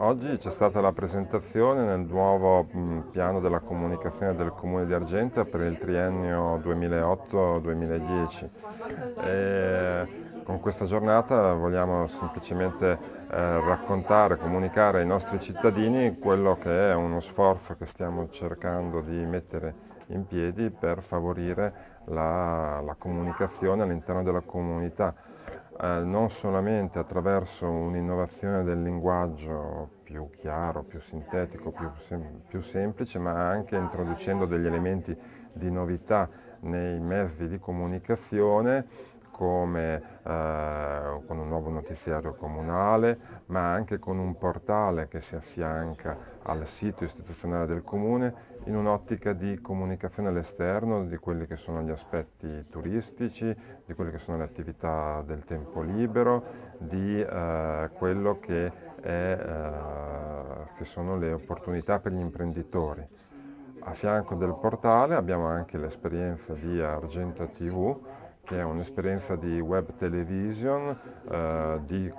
Oggi c'è stata la presentazione nel nuovo piano della comunicazione del Comune di Argenta per il triennio 2008-2010. E Con questa giornata vogliamo semplicemente eh, raccontare, comunicare ai nostri cittadini quello che è uno sforzo che stiamo cercando di mettere in piedi per favorire la, la comunicazione all'interno della comunità. Eh, non solamente attraverso un'innovazione del linguaggio più chiaro, più sintetico, più, sem più semplice, ma anche introducendo degli elementi di novità nei mezzi di comunicazione come eh, con un nuovo notiziario comunale, ma anche con un portale che si affianca al sito istituzionale del comune in un'ottica di comunicazione all'esterno di quelli che sono gli aspetti turistici, di quelle che sono le attività del tempo libero, di eh, quello che, è, eh, che sono le opportunità per gli imprenditori. A fianco del portale abbiamo anche l'esperienza di Argento TV, che è un'esperienza di web television, eh, di eh,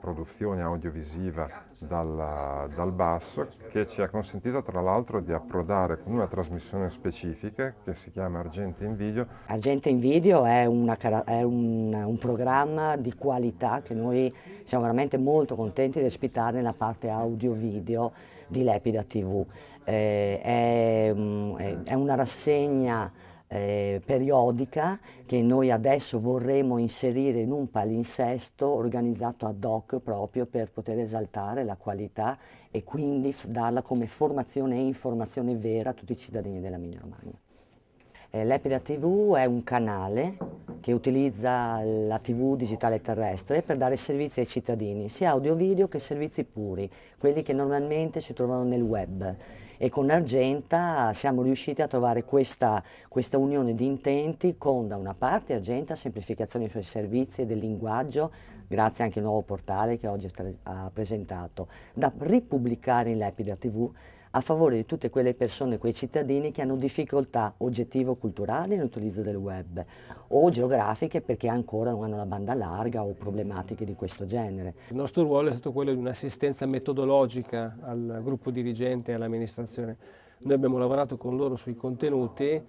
produzione audiovisiva dal, dal basso, che ci ha consentito tra l'altro di approdare con una trasmissione specifica che si chiama Argente in Video. Argente in Video è, una, è un, un, programma di qualità che noi siamo veramente molto contenti di ospitare nella parte audio-video di Lepida TV. Eh, mm, è, è una rassegna eh, periodica che noi adesso vorremmo inserire in un palinsesto organizzato ad hoc proprio per poter esaltare la qualità e quindi darla come formazione e informazione vera a tutti i cittadini della dell'Emilia Romagna. Eh, L'Epida TV è un canale che utilizza la TV digitale terrestre per dare servizi ai cittadini, sia audio-video che servizi puri, quelli che normalmente si trovano nel web e con Argenta siamo riusciti a trovare questa, questa unione di intenti con da una parte Argenta semplificazione dei suoi servizi e del linguaggio grazie anche al nuovo portale che oggi ha presentato, da ripubblicare in Lepida TV a favore di tutte quelle persone, quei cittadini che hanno difficoltà oggettivo-culturali nell'utilizzo del web o geografiche perché ancora non hanno la banda larga o problematiche di questo genere. Il nostro ruolo è stato quello di un'assistenza metodologica al gruppo dirigente e all'amministrazione. Noi abbiamo lavorato con loro sui contenuti,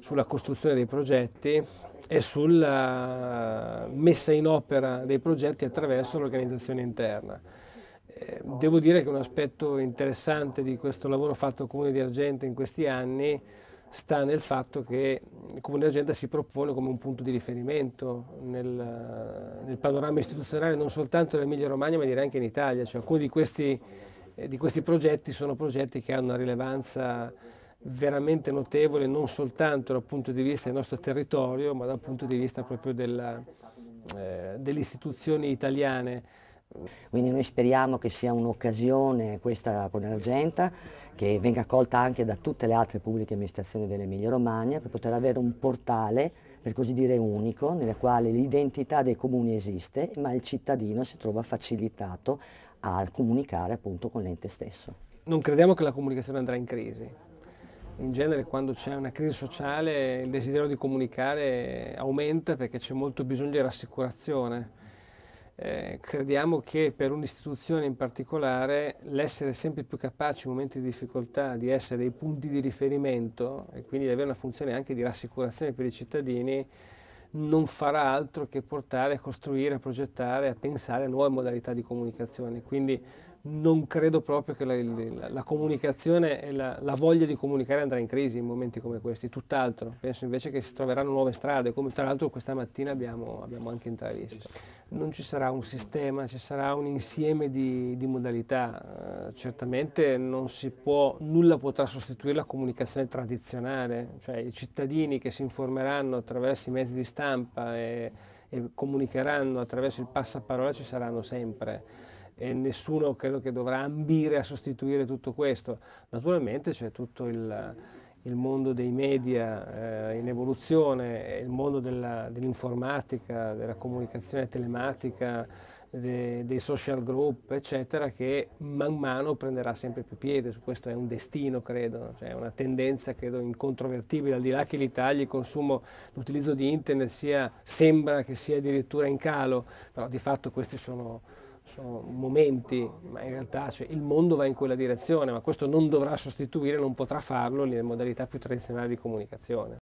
sulla costruzione dei progetti e sulla messa in opera dei progetti attraverso l'organizzazione interna. Eh, devo dire che un aspetto interessante di questo lavoro fatto al Comune di Argente in questi anni sta nel fatto che il Comune di Argente si propone come un punto di riferimento nel, nel panorama istituzionale non soltanto dell'Emilia Romagna ma direi anche in Italia. Cioè, alcuni di questi, eh, di questi progetti sono progetti che hanno una rilevanza veramente notevole non soltanto dal punto di vista del nostro territorio ma dal punto di vista proprio della, eh, delle istituzioni italiane. Quindi noi speriamo che sia un'occasione questa con Argenta che venga accolta anche da tutte le altre pubbliche amministrazioni dell'Emilia Romagna per poter avere un portale per così dire unico nel quale l'identità dei comuni esiste ma il cittadino si trova facilitato a comunicare appunto con l'ente stesso. Non crediamo che la comunicazione andrà in crisi. In genere quando c'è una crisi sociale il desiderio di comunicare aumenta perché c'è molto bisogno di rassicurazione eh, crediamo che per un'istituzione in particolare l'essere sempre più capace in momenti di difficoltà di essere dei punti di riferimento e quindi di avere una funzione anche di rassicurazione per i cittadini non farà altro che portare a costruire, a progettare, a pensare a nuove modalità di comunicazione. Quindi non credo proprio che la, la, la comunicazione e la, la, voglia di comunicare andrà in crisi in momenti come questi, tutt'altro. Penso invece che si troveranno nuove strade, come tra l'altro questa mattina abbiamo, abbiamo anche intravisto. Non ci sarà un sistema, ci sarà un insieme di, di modalità. Eh, certamente non si può, nulla potrà sostituire la comunicazione tradizionale, cioè i cittadini che si informeranno attraverso i mezzi di stampa e, e comunicheranno attraverso il passaparola ci saranno sempre e nessuno credo che dovrà ambire a sostituire tutto questo. Naturalmente c'è tutto il, il, mondo dei media eh, in evoluzione, il mondo dell'informatica, della comunicazione telematica, de, dei social group, eccetera, che man mano prenderà sempre più piede. Su questo è un destino, credo, cioè una tendenza credo incontrovertibile, al di là che l'Italia, il consumo, l'utilizzo di internet sia, sembra che sia addirittura in calo, però di fatto questi sono sono momenti, ma in realtà cioè, il mondo va in quella direzione, ma questo non dovrà sostituire, non potrà farlo le modalità più tradizionali di comunicazione.